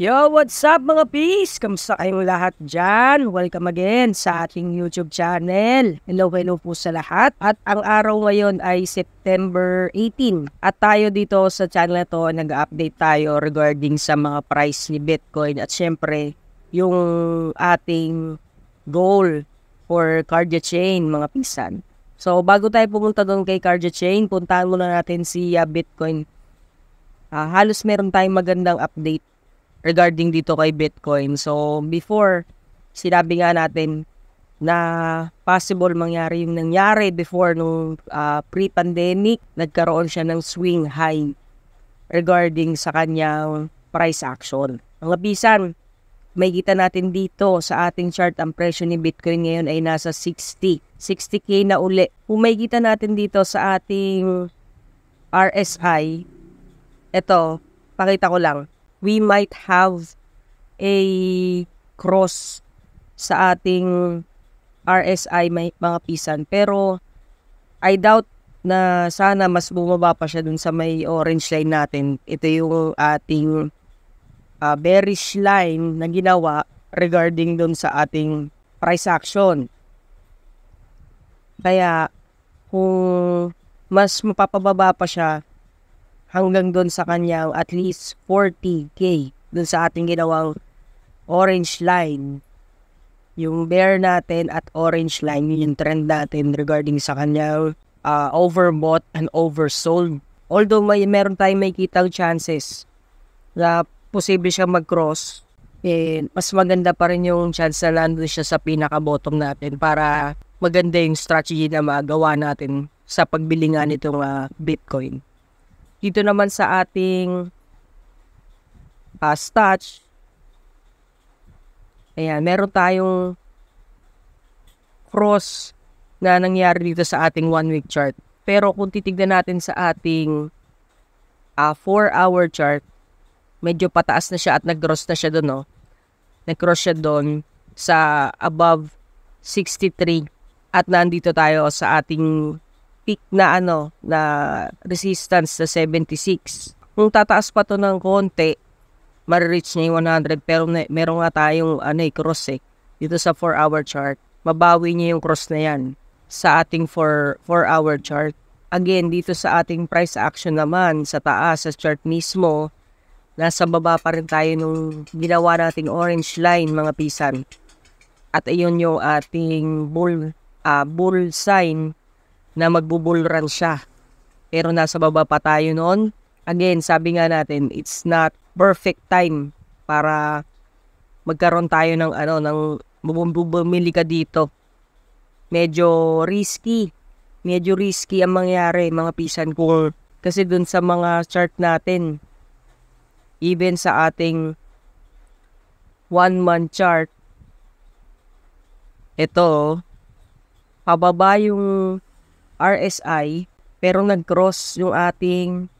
Yo, what's up mga peace? Kamusta kayong lahat dyan? Welcome again sa ating YouTube channel. Hello, hello po sa lahat. At ang araw ngayon ay September 18. At tayo dito sa channel na to, nag-update tayo regarding sa mga price ni Bitcoin. At syempre, yung ating goal for Cardia Chain, mga pisan. So, bago tayo pumunta doon kay Cardia Chain, puntahan muna natin si ah, Bitcoin. Uh, halos meron tayong magandang update regarding dito kay Bitcoin. So, before, sinabi nga natin na possible mangyari yung nangyari before nung uh, pre-pandemic, nagkaroon siya ng swing high regarding sa kanyang price action. Mga bisan, may kita natin dito sa ating chart ang presyo ni Bitcoin ngayon ay nasa 60. 60k na uli. Kung may kita natin dito sa ating RSI, ito, pakita ko lang we might have a cross sa ating RSI may mga pisan pero I doubt na sana mas bumaba pa siya dun sa may orange line natin. Ito yung ating uh, bearish line na ginawa regarding dun sa ating price action. Kaya kung mas mapapababa pa siya, hanggang doon sa kanyang at least 40k doon sa ating ginawang orange line. Yung bear natin at orange line, yung trend natin regarding sa kanyang uh, overbought and oversold. Although may meron tayong may kitang chances na posible siya mag-cross, eh, mas maganda pa rin yung chance na lando siya sa pinaka-bottom natin para maganda yung strategy na magawa natin sa pagbili nga nitong uh, Bitcoin. Dito naman sa ating uh, starch, ayan, meron tayong cross na nangyari dito sa ating one week chart. Pero kung titignan natin sa ating 4-hour ah, uh, chart, medyo pataas na siya at nag-cross na siya doon, no? Nag-cross siya doon sa above 63 at nandito tayo sa ating peak na ano na resistance sa 76. Kung tataas pa to ng konti, ma-reach niya yung 100 pero may, meron nga tayong ano eh, cross eh dito sa 4 hour chart. Mabawi niya yung cross na yan sa ating 4 4 hour chart. Again, dito sa ating price action naman sa taas sa chart mismo, nasa baba pa rin tayo nung ginawa nating orange line mga pisan. At ayun yung ating bull uh, bull sign na magbubull run siya. Pero nasa baba pa tayo noon. Again, sabi nga natin, it's not perfect time para magkaroon tayo ng ano, ng bumili ka dito. Medyo risky. Medyo risky ang mangyari mga pisan ko. Kasi dun sa mga chart natin, even sa ating one month chart, ito, oh, pababa yung RSI pero nag-cross yung ating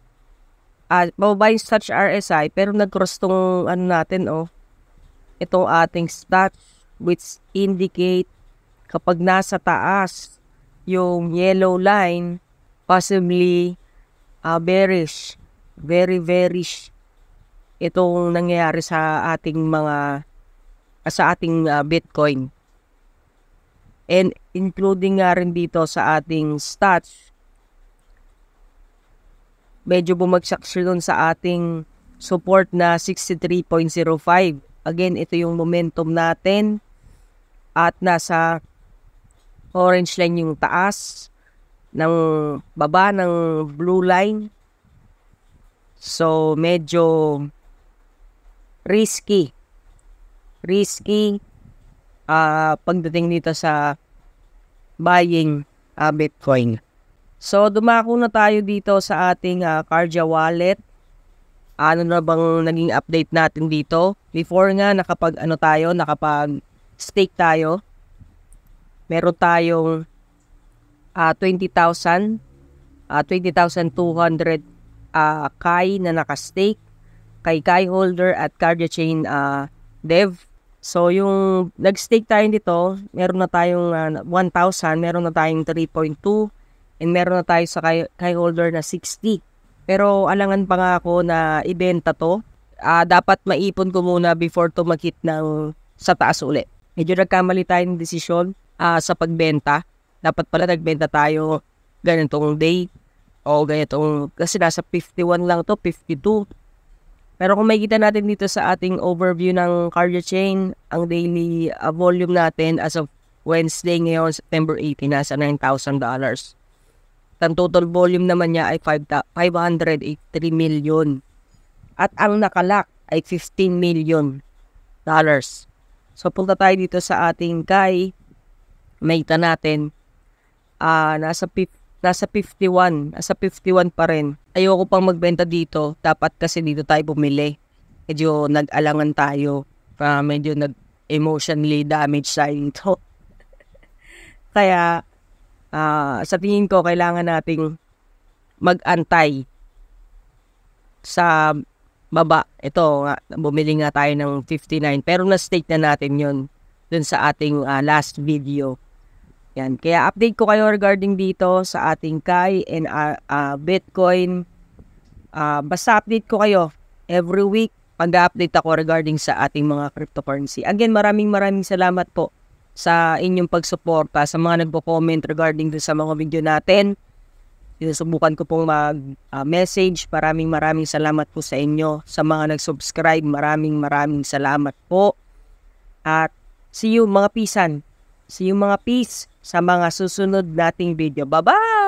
uh, bababa yung such RSI pero nag-cross tong ano natin oh itong ating stats which indicate kapag nasa taas yung yellow line possibly uh, bearish very bearish itong nangyayari sa ating mga sa ating uh, Bitcoin and including nga rin dito sa ating stats, medyo bumagsak siya doon sa ating support na 63.05. Again, ito yung momentum natin at nasa orange line yung taas ng baba ng blue line. So, medyo risky. Risky uh, pagdating dito sa buying uh, Bitcoin. So dumako na tayo dito sa ating uh, ah, Carja wallet. Ano na bang naging update natin dito? Before nga nakapag ano tayo, nakapag stake tayo. Meron tayong uh, 20,000 uh, 20,200 uh, Kai na naka-stake kay Kai holder at Cardia Chain uh, dev So yung nag-stake tayo dito, meron na tayong uh, ah, 1,000, meron na tayong 3.2, and meron na tayo sa kay, kay holder na 60. Pero alangan pa nga ako na ibenta to. Uh, dapat maipon ko muna before to tumakit ng sa taas ulit. Medyo nagkamali tayo ng desisyon uh, sa pagbenta. Dapat pala nagbenta tayo ganitong day o ganitong kasi nasa 51 lang to, 52. Pero kung makikita natin dito sa ating overview ng cardio chain, ang daily uh, volume natin as of Wednesday ngayon, September 18, nasa $9,000. Ang total volume naman niya ay 5, 583 million. At ang nakalak ay 15 million dollars. So punta tayo dito sa ating guy. Makita natin uh, nasa 50 nasa 51, nasa 51 pa rin. Ayoko pang magbenta dito, dapat kasi dito tayo bumili. Medyo nag-alangan tayo, uh, medyo nag-emotionally damaged sa dito. Kaya, uh, sa tingin ko, kailangan nating mag-antay sa baba. Ito, nga, bumili nga tayo ng 59. Pero na-state na natin yon dun sa ating uh, last video yan. Kaya update ko kayo regarding dito sa ating Kai and uh, uh, Bitcoin. Uh, basta update ko kayo every week pag-update ako regarding sa ating mga cryptocurrency. Again, maraming maraming salamat po sa inyong pagsuporta, sa mga nagpo-comment regarding dun sa mga video natin. Sinusubukan ko pong mag-message. Uh, maraming maraming salamat po sa inyo. Sa mga nag-subscribe, maraming maraming salamat po. At see you mga pisan. See you mga peace sa mga susunod nating video. Bye-bye!